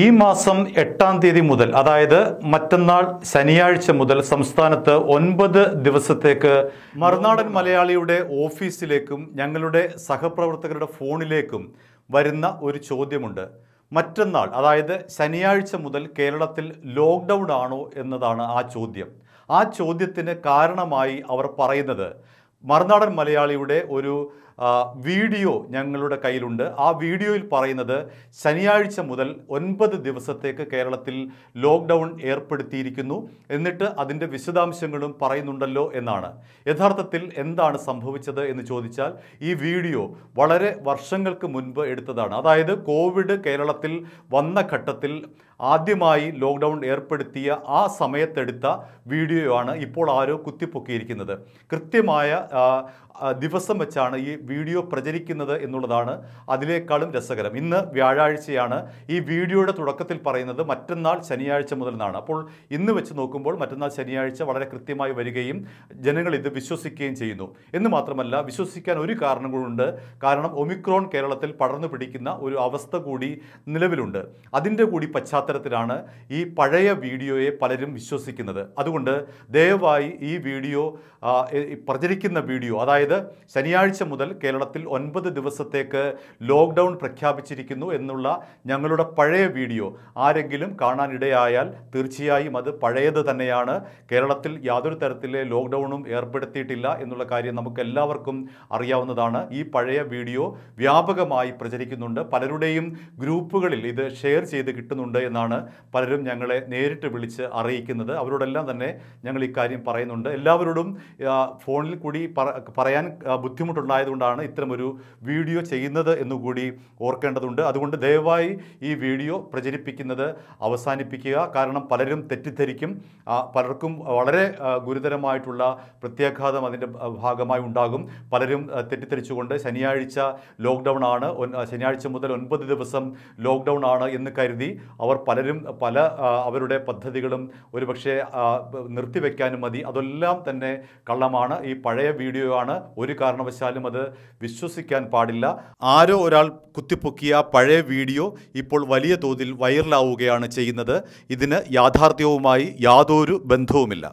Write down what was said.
ഈ മാസം എട്ടാം തീയതി മുതൽ അതായത് മറ്റന്നാൾ ശനിയാഴ്ച മുതൽ സംസ്ഥാനത്ത് ഒൻപത് ദിവസത്തേക്ക് മറുനാടൻ മലയാളിയുടെ ഓഫീസിലേക്കും ഞങ്ങളുടെ സഹപ്രവർത്തകരുടെ ഫോണിലേക്കും വരുന്ന ഒരു ചോദ്യമുണ്ട് മറ്റന്നാൾ അതായത് ശനിയാഴ്ച മുതൽ കേരളത്തിൽ ലോക്ക്ഡൗൺ ആണോ എന്നതാണ് ആ ചോദ്യം ആ ചോദ്യത്തിന് കാരണമായി അവർ പറയുന്നത് മറുനാടൻ മലയാളിയുടെ ഒരു വീഡിയോ ഞങ്ങളുടെ കയ്യിലുണ്ട് ആ വീഡിയോയിൽ പറയുന്നത് ശനിയാഴ്ച മുതൽ ഒൻപത് ദിവസത്തേക്ക് കേരളത്തിൽ ലോക്ക്ഡൗൺ ഏർപ്പെടുത്തിയിരിക്കുന്നു എന്നിട്ട് അതിൻ്റെ വിശദാംശങ്ങളും പറയുന്നുണ്ടല്ലോ എന്നാണ് യഥാർത്ഥത്തിൽ എന്താണ് സംഭവിച്ചത് എന്ന് ചോദിച്ചാൽ ഈ വീഡിയോ വളരെ വർഷങ്ങൾക്ക് മുൻപ് എടുത്തതാണ് അതായത് കോവിഡ് കേരളത്തിൽ വന്ന ഘട്ടത്തിൽ ആദ്യമായി ലോക്ക്ഡൗൺ ഏർപ്പെടുത്തിയ ആ സമയത്തെടുത്ത വീഡിയോയാണ് ഇപ്പോൾ ആരോ കുത്തിപ്പൊക്കിയിരിക്കുന്നത് കൃത്യമായ uh, ദിവസം വെച്ചാണ് ഈ വീഡിയോ പ്രചരിക്കുന്നത് എന്നുള്ളതാണ് അതിലേക്കാളും രസകരം ഇന്ന് വ്യാഴാഴ്ചയാണ് ഈ വീഡിയോയുടെ തുടക്കത്തിൽ പറയുന്നത് മറ്റന്നാൾ ശനിയാഴ്ച മുതൽ നിന്നാണ് അപ്പോൾ ഇന്ന് വെച്ച് നോക്കുമ്പോൾ മറ്റന്നാൾ ശനിയാഴ്ച വളരെ കൃത്യമായി വരികയും ജനങ്ങൾ ഇത് വിശ്വസിക്കുകയും ചെയ്യുന്നു എന്ന് മാത്രമല്ല വിശ്വസിക്കാൻ ഒരു കാരണം കൂടുണ്ട് കാരണം ഒമിക്രോൺ കേരളത്തിൽ പടർന്നു പിടിക്കുന്ന ഒരു അവസ്ഥ കൂടി നിലവിലുണ്ട് അതിൻ്റെ കൂടി പശ്ചാത്തലത്തിലാണ് ഈ പഴയ വീഡിയോയെ പലരും വിശ്വസിക്കുന്നത് അതുകൊണ്ട് ദയവായി ഈ വീഡിയോ പ്രചരിക്കുന്ന വീഡിയോ അതായത് അതായത് ശനിയാഴ്ച മുതൽ കേരളത്തിൽ ഒൻപത് ദിവസത്തേക്ക് ലോക്ക്ഡൗൺ പ്രഖ്യാപിച്ചിരിക്കുന്നു എന്നുള്ള ഞങ്ങളുടെ പഴയ വീഡിയോ ആരെങ്കിലും കാണാനിടയായാൽ തീർച്ചയായും അത് പഴയത് തന്നെയാണ് കേരളത്തിൽ യാതൊരു തരത്തിലെ ലോക്ക്ഡൗണും ഏർപ്പെടുത്തിയിട്ടില്ല എന്നുള്ള കാര്യം നമുക്ക് എല്ലാവർക്കും അറിയാവുന്നതാണ് ഈ പഴയ വീഡിയോ വ്യാപകമായി പ്രചരിക്കുന്നുണ്ട് പലരുടെയും ഗ്രൂപ്പുകളിൽ ഇത് ഷെയർ ചെയ്ത് കിട്ടുന്നുണ്ട് എന്നാണ് പലരും ഞങ്ങളെ നേരിട്ട് വിളിച്ച് അറിയിക്കുന്നത് അവരോടെല്ലാം തന്നെ ഞങ്ങൾ ഇക്കാര്യം പറയുന്നുണ്ട് എല്ലാവരോടും ഫോണിൽ കൂടി പറയാൻ കളയാൻ ബുദ്ധിമുട്ടുണ്ടായതുകൊണ്ടാണ് ഇത്തരമൊരു വീഡിയോ ചെയ്യുന്നത് എന്നുകൂടി ഓർക്കേണ്ടതുണ്ട് അതുകൊണ്ട് ദയവായി ഈ വീഡിയോ പ്രചരിപ്പിക്കുന്നത് അവസാനിപ്പിക്കുക കാരണം പലരും തെറ്റിദ്ധരിക്കും പലർക്കും വളരെ ഗുരുതരമായിട്ടുള്ള പ്രത്യാഘാതം അതിൻ്റെ ഭാഗമായി ഉണ്ടാകും പലരും തെറ്റിദ്ധരിച്ചുകൊണ്ട് ശനിയാഴ്ച ലോക്ക്ഡൗൺ ആണ് ശനിയാഴ്ച മുതൽ ഒൻപത് ദിവസം ലോക്ക്ഡൗൺ ആണ് എന്ന് കരുതി അവർ പലരും പല അവരുടെ പദ്ധതികളും ഒരുപക്ഷെ നിർത്തിവെക്കാനും മതി അതെല്ലാം തന്നെ കള്ളമാണ് ഈ പഴയ വീഡിയോ ആണ് ഒരു കാരണവശാലും അത് വിശ്വസിക്കാൻ പാടില്ല ആരോ ഒരാൾ കുത്തിപ്പൊക്കിയ പഴയ വീഡിയോ ഇപ്പോൾ വലിയ തോതിൽ വൈറലാവുകയാണ് ചെയ്യുന്നത് ഇതിന് യാഥാർത്ഥ്യവുമായി യാതൊരു ബന്ധവുമില്ല